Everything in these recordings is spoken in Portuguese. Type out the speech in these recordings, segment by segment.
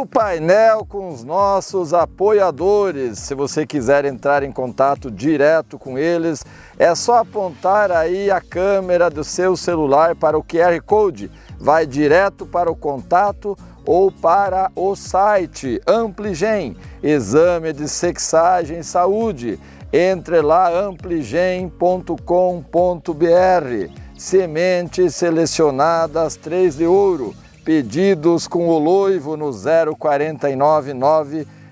o painel com os nossos apoiadores. Se você quiser entrar em contato direto com eles, é só apontar aí a câmera do seu celular para o QR Code. Vai direto para o contato ou para o site Ampligen, exame de sexagem e saúde. Entre lá ampligen.com.br. Sementes selecionadas 3 de ouro Pedidos com o Loivo no 0499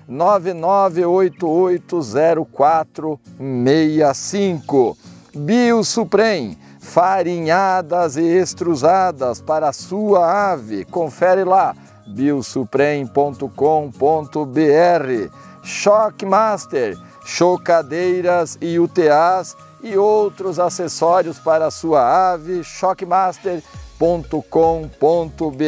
99880465. Bio Suprem, farinhadas e extrusadas para sua ave. Confere lá biosuprem.com.br. Shockmaster, chocadeiras e UTAs e outros acessórios para sua ave. Shockmaster criadourovergani.com.br.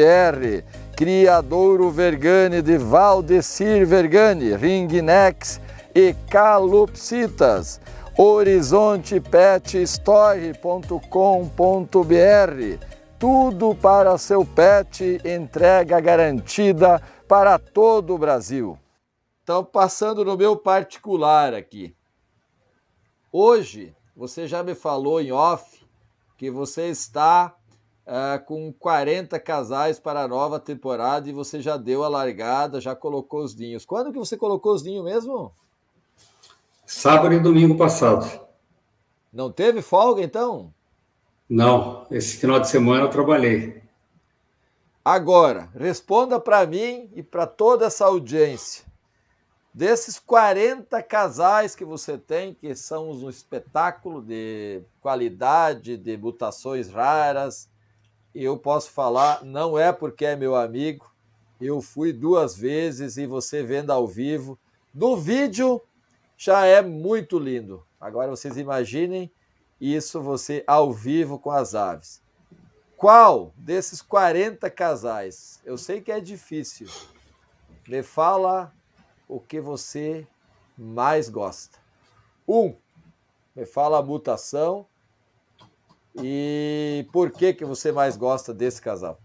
Criadouro Vergani de Valdecir Vergani, Ringnex e Calopsitas. horizontepetstore.com.br. Tudo para seu pet, entrega garantida para todo o Brasil. Então, passando no meu particular aqui. Hoje, você já me falou em off que você está uh, com 40 casais para a nova temporada e você já deu a largada, já colocou os ninhos. Quando que você colocou os ninhos mesmo? Sábado e domingo passado. Não teve folga então? Não, esse final de semana eu trabalhei. Agora, responda para mim e para toda essa audiência. Desses 40 casais que você tem, que são um espetáculo de qualidade, de mutações raras, eu posso falar, não é porque é meu amigo. Eu fui duas vezes e você vendo ao vivo. No vídeo já é muito lindo. Agora vocês imaginem isso você ao vivo com as aves. Qual desses 40 casais? Eu sei que é difícil. Me fala o que você mais gosta. Um, me fala a mutação e e por que, que você mais gosta desse casal?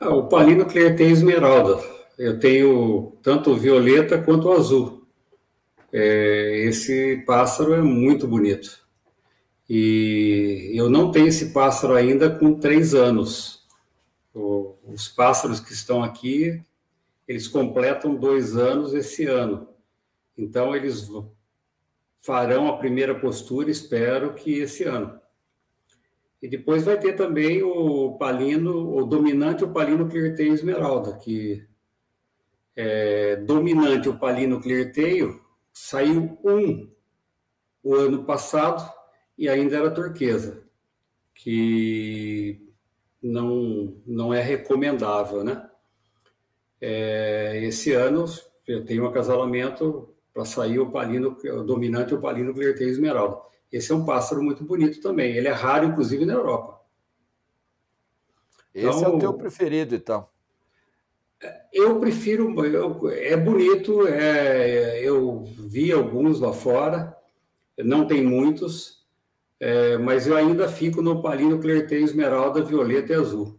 Ah, o Palino tem esmeralda. Eu tenho tanto violeta quanto azul. É, esse pássaro é muito bonito. E eu não tenho esse pássaro ainda com três anos. O, os pássaros que estão aqui, eles completam dois anos esse ano. Então, eles farão a primeira postura, espero que esse ano. E depois vai ter também o palino, o dominante, o palino clerteio esmeralda, que é, dominante, o palino clirteio saiu um o ano passado e ainda era turquesa, que não, não é recomendável, né? É, esse ano eu tenho um acasalamento para sair o palino o dominante, o palino clerteio esmeralda. Esse é um pássaro muito bonito também. Ele é raro, inclusive, na Europa. Esse então, é o então, teu preferido, então. Eu prefiro. Eu, é bonito, é, eu vi alguns lá fora, não tem muitos, é, mas eu ainda fico no palino clertei esmeralda, violeta e azul.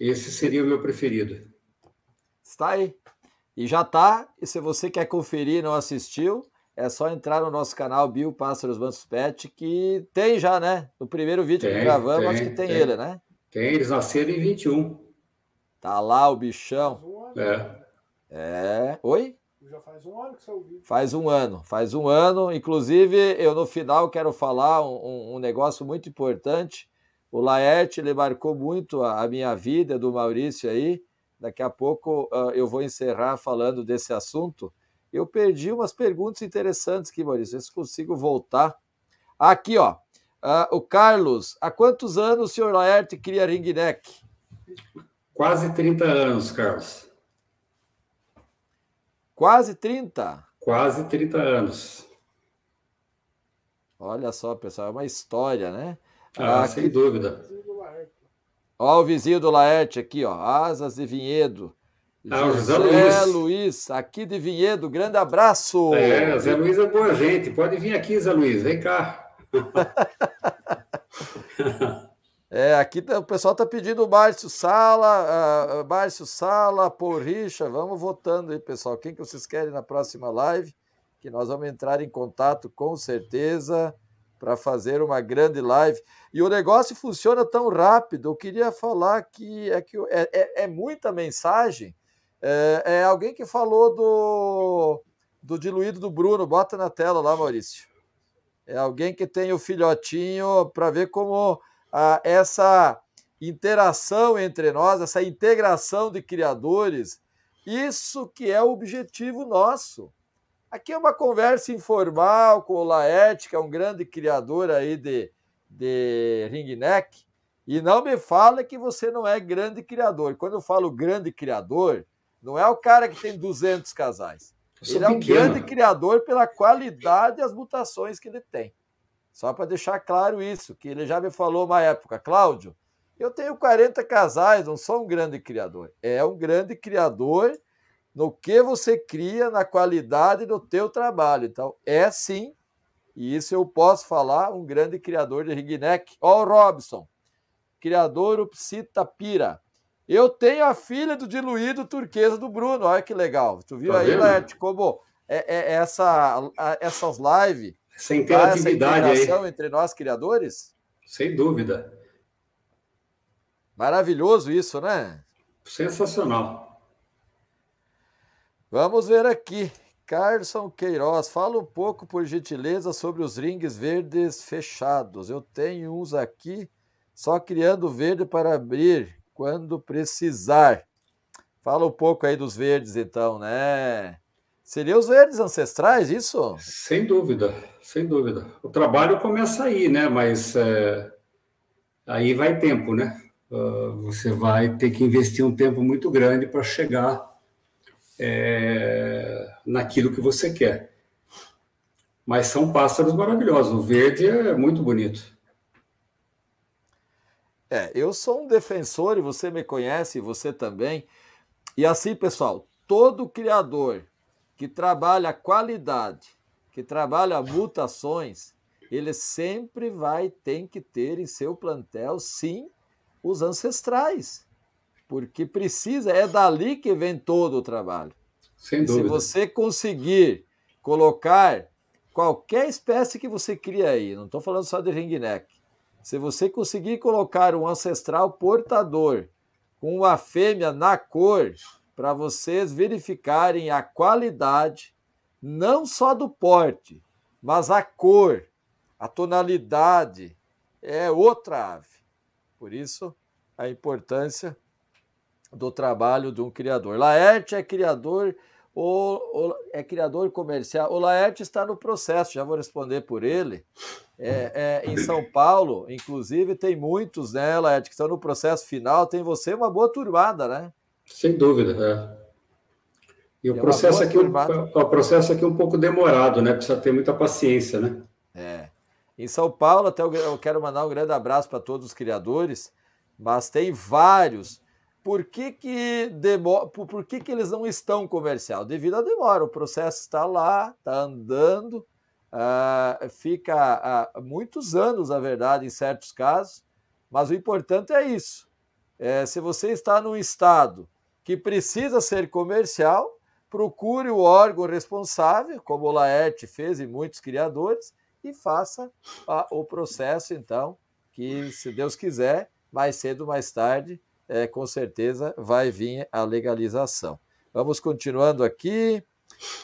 Esse seria o meu preferido. Está aí. E já está. E se você quer conferir e não assistiu, é só entrar no nosso canal Bio Pássaros Mansos Pet, que tem já, né? No primeiro vídeo tem, que gravamos, tem, acho que tem, tem, ele, né? Tem, eles nasceram em 21. Tá lá o bichão. É. É. Oi? Já faz um ano que saiu o vídeo. Faz um ano, faz um ano. Inclusive, eu no final quero falar um, um negócio muito importante. O Laerte, ele marcou muito a, a minha vida, do Maurício aí. Daqui a pouco uh, eu vou encerrar falando desse assunto eu perdi umas perguntas interessantes aqui, Maurício. Vê se consigo voltar. Aqui, ó. Uh, o Carlos, há quantos anos o senhor Laerte cria ring neck? Quase 30 anos, Carlos. Quase 30? Quase 30 anos. Olha só, pessoal, é uma história, né? Ah, aqui... sem dúvida. Ó, o vizinho do Laerte aqui, ó. Asas de vinhedo. Ah, tá, o José, José Luiz. Luiz. aqui de Vinhedo, grande abraço. É, Zé Luiz é boa gente, pode vir aqui, Zé Luiz, vem cá. é, aqui tá, o pessoal está pedindo Márcio Sala, uh, Márcio Sala, Porricha, vamos votando aí, pessoal. Quem que vocês querem na próxima live? Que nós vamos entrar em contato com certeza para fazer uma grande live. E o negócio funciona tão rápido. Eu queria falar que é que é, é, é muita mensagem é, é, alguém que falou do, do diluído do Bruno, bota na tela lá, Maurício. É alguém que tem o filhotinho para ver como a ah, essa interação entre nós, essa integração de criadores, isso que é o objetivo nosso. Aqui é uma conversa informal com o Laerte, que é um grande criador aí de, de ringneck, e não me fala que você não é grande criador. Quando eu falo grande criador, não é o cara que tem 200 casais. Ele é um pequeno. grande criador pela qualidade e as mutações que ele tem. Só para deixar claro isso, que ele já me falou uma época, Cláudio, eu tenho 40 casais, não sou um grande criador. É um grande criador no que você cria, na qualidade do teu trabalho. Então, é sim, e isso eu posso falar, um grande criador de Rigneck. Ó o Robson, criador Upsita Pira. Eu tenho a filha do diluído turquesa do Bruno. Olha que legal. Tu viu tá aí, Lete, como é, é, é essa, a, essas lives. Essa interatividade essa interação aí. entre nós criadores? Sem dúvida. Maravilhoso isso, né? Sensacional. Vamos ver aqui. Carson Queiroz, fala um pouco, por gentileza, sobre os rings verdes fechados. Eu tenho uns aqui, só criando verde para abrir quando precisar. Fala um pouco aí dos verdes, então, né? Seria os verdes ancestrais, isso? Sem dúvida, sem dúvida. O trabalho começa aí, né? Mas é, aí vai tempo, né? Uh, você vai ter que investir um tempo muito grande para chegar é, naquilo que você quer. Mas são pássaros maravilhosos. O verde é muito bonito. É, eu sou um defensor e você me conhece, você também. E assim, pessoal, todo criador que trabalha qualidade, que trabalha mutações, ele sempre vai ter que ter em seu plantel, sim, os ancestrais. Porque precisa, é dali que vem todo o trabalho. Sem dúvida. Se você conseguir colocar qualquer espécie que você cria aí, não estou falando só de ringneck, se você conseguir colocar um ancestral portador com uma fêmea na cor, para vocês verificarem a qualidade, não só do porte, mas a cor, a tonalidade, é outra ave. Por isso, a importância do trabalho de um criador. Laerte é criador o, o, é criador comercial. O Laerte está no processo, já vou responder por ele. É, é, em São Paulo, inclusive, tem muitos, né, Laerte, que estão no processo final. Tem você uma boa turmada, né? Sem dúvida, é. E o, é processo aqui, é, o processo aqui é um pouco demorado, né? Precisa ter muita paciência, né? É. Em São Paulo, até eu quero mandar um grande abraço para todos os criadores, mas tem vários por que, que, demora, por que, que eles não estão comercial? Devido à demora, o processo está lá, está andando, uh, fica há ah, muitos anos, na verdade, em certos casos, mas o importante é isso. É, se você está num estado que precisa ser comercial, procure o órgão responsável, como o Laerte fez e muitos criadores, e faça ah, o processo, então, que, se Deus quiser, mais cedo ou mais tarde, é, com certeza vai vir a legalização. Vamos continuando aqui.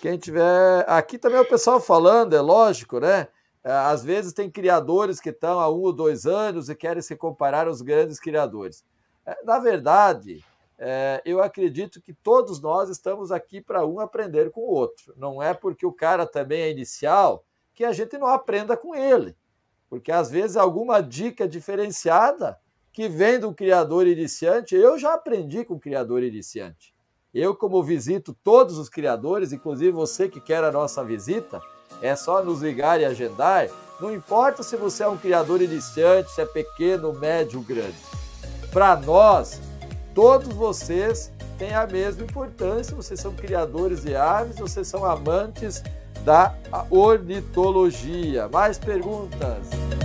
Quem tiver. Aqui também é o pessoal falando, é lógico, né? É, às vezes tem criadores que estão há um ou dois anos e querem se comparar aos grandes criadores. É, na verdade, é, eu acredito que todos nós estamos aqui para um aprender com o outro. Não é porque o cara também é inicial que a gente não aprenda com ele. Porque às vezes alguma dica diferenciada que vem do criador iniciante, eu já aprendi com o criador iniciante. Eu, como visito todos os criadores, inclusive você que quer a nossa visita, é só nos ligar e agendar. Não importa se você é um criador iniciante, se é pequeno, médio, grande. Para nós, todos vocês têm a mesma importância. Vocês são criadores de aves, vocês são amantes da ornitologia. Mais perguntas?